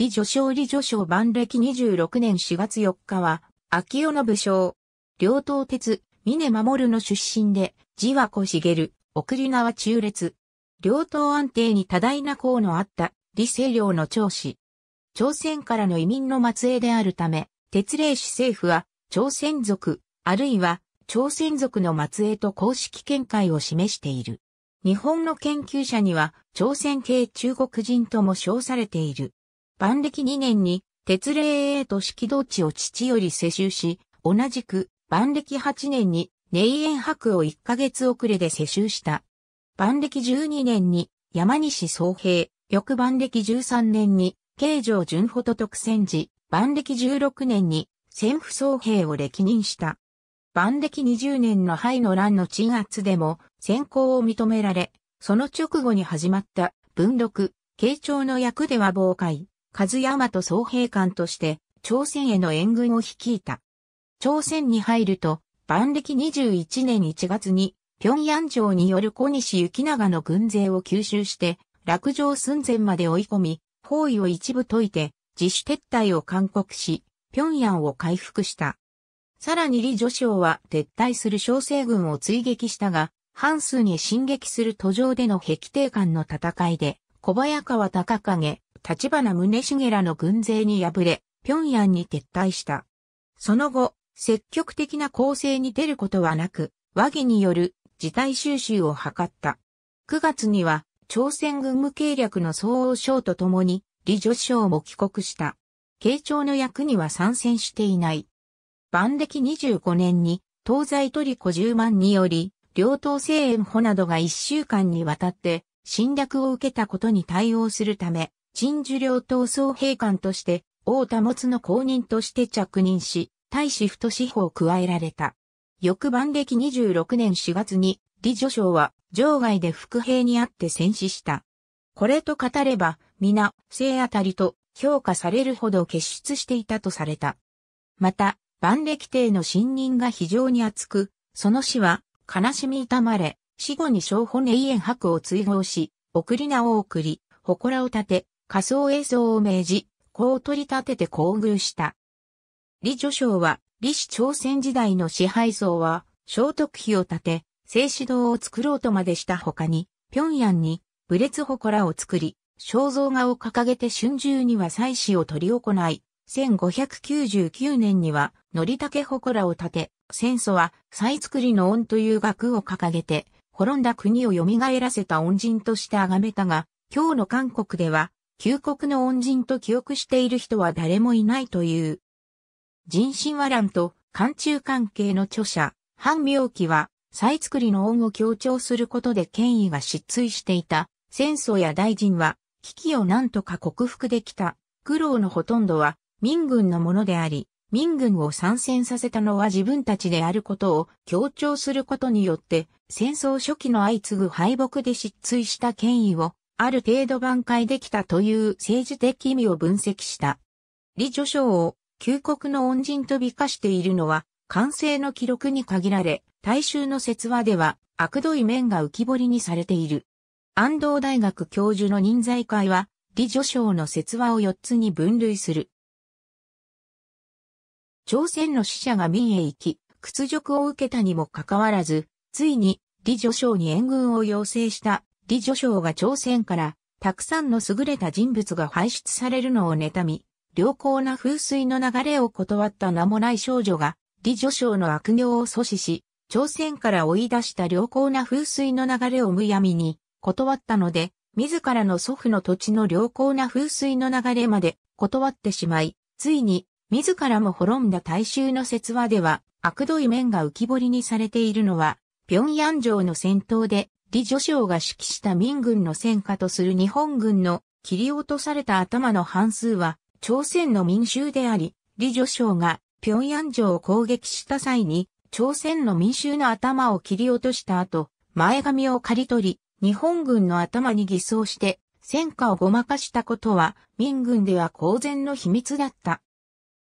李序章李序章万暦26年4月4日は、秋尾の武将。両党鉄、峰守の出身で、字は小茂、送り名は中列。両党安定に多大な功のあった、李清良の長子。朝鮮からの移民の末裔であるため、鉄霊市政府は、朝鮮族、あるいは、朝鮮族の末裔と公式見解を示している。日本の研究者には、朝鮮系中国人とも称されている。万暦2年に、鉄霊へと式道地を父より世襲し、同じく、万暦8年に、寧園白を1ヶ月遅れで世襲した。万暦12年に、山西総平、翌万暦13年に、慶城淳保と特選寺、万暦16年に、千府総平を歴任した。万暦20年の灰の乱の鎮圧でも、先行を認められ、その直後に始まった、文禄、慶長の役では妨害。和山と総兵官として朝鮮への援軍を率いた。朝鮮に入ると、万暦21年1月に、平壌城による小西行長の軍勢を吸収して、落城寸前まで追い込み、包囲を一部解いて、自主撤退を勧告し、平壌を回復した。さらに李助将は撤退する小西軍を追撃したが、半数に進撃する途上での壁定間の戦いで、小早川高影、立花宗茂らの軍勢に敗れ、平壌に撤退した。その後、積極的な攻勢に出ることはなく、和議による事態収集を図った。9月には、朝鮮軍務計略の総王将と共に、李女将も帰国した。慶長の役には参戦していない。万暦25年に、東西トリコ10万により、両党声援補などが1週間にわたって侵略を受けたことに対応するため、陳樹良闘争兵官として、王保の公認として着任し、大使府と司法を加えられた。翌晩歴26年4月に、李女将は、場外で副兵にあって戦死した。これと語れば、皆、生あたりと評価されるほど結出していたとされた。また、万暦帝の信任が非常に厚く、その死は、悲しみ痛まれ、死後に小骨永遠白を追放し、送り名を送り、祠を建て、仮想映像を命じ、こう取り立てて厚遇した。李助将は、李氏朝鮮時代の支配層は、聖徳碑を建て、聖子堂を作ろうとまでした他に、平壌に、武列祠を作り、肖像画を掲げて春秋には祭祀を取り行い、1599年には、のりたけ祠を建て、戦祖は、祭作りの恩という額を掲げて、滅んだ国を蘇らせた恩人として崇めたが、今日の韓国では、旧国の恩人と記憶している人は誰もいないという。人心和乱と漢中関係の著者、反明期は、再作りの恩を強調することで権威が失墜していた、戦争や大臣は、危機を何とか克服できた、苦労のほとんどは民軍のものであり、民軍を参戦させたのは自分たちであることを強調することによって、戦争初期の相次ぐ敗北で失墜した権威をある程度挽回できたという政治的意味を分析した。李序章を旧国の恩人と美化しているのは、完成の記録に限られ、大衆の説話では、悪どい面が浮き彫りにされている。安藤大学教授の人材会は、李助章の説話を4つに分類する。朝鮮の死者が民へ行き、屈辱を受けたにもかかわらず、ついに、李助章に援軍を要請した李助将が朝鮮からたくさんの優れた人物が排出されるのを妬み、良好な風水の流れを断った名もない少女が、李助将の悪行を阻止し、朝鮮から追い出した良好な風水の流れをむやみに断ったので、自らの祖父の土地の良好な風水の流れまで断ってしまい、ついに自らも滅んだ大衆の説話では、悪どい面が浮き彫りにされているのは、平壌城の戦闘で李女将が指揮した民軍の戦果とする日本軍の切り落とされた頭の半数は朝鮮の民衆であり、李女将が平壌城を攻撃した際に朝鮮の民衆の頭を切り落とした後、前髪を刈り取り、日本軍の頭に偽装して戦果をごまかしたことは民軍では公然の秘密だった。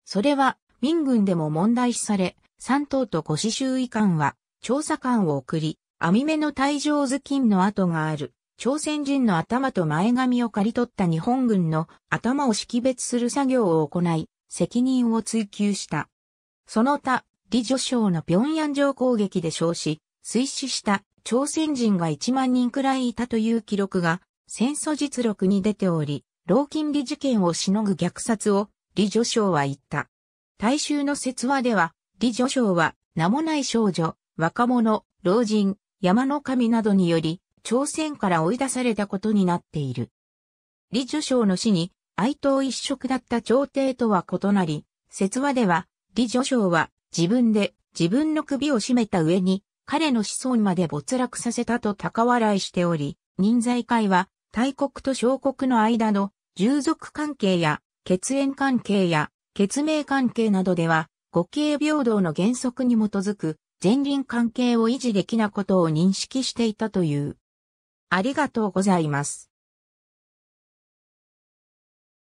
それは民軍でも問題視され、三党と五四州遺憾は調査官を送り、網目の退場頭巾の跡がある、朝鮮人の頭と前髪を刈り取った日本軍の頭を識別する作業を行い、責任を追及した。その他、李助将の平壌城攻撃で勝し、推死した朝鮮人が1万人くらいいたという記録が戦争実録に出ており、老金利事件をしのぐ虐殺を李助将は言った。大衆の説話では、李助将は名もない少女、若者、老人、山の神などにより、朝鮮から追い出されたことになっている。李樹章の死に、哀悼一色だった朝廷とは異なり、説話では、李樹章は自分で自分の首を絞めた上に、彼の子孫まで没落させたと高笑いしており、人材会は、大国と小国の間の従属関係や血縁関係や血命関係などでは、互恵平等の原則に基づく前輪関係を維持できなことを認識していたという。ありがとうございます。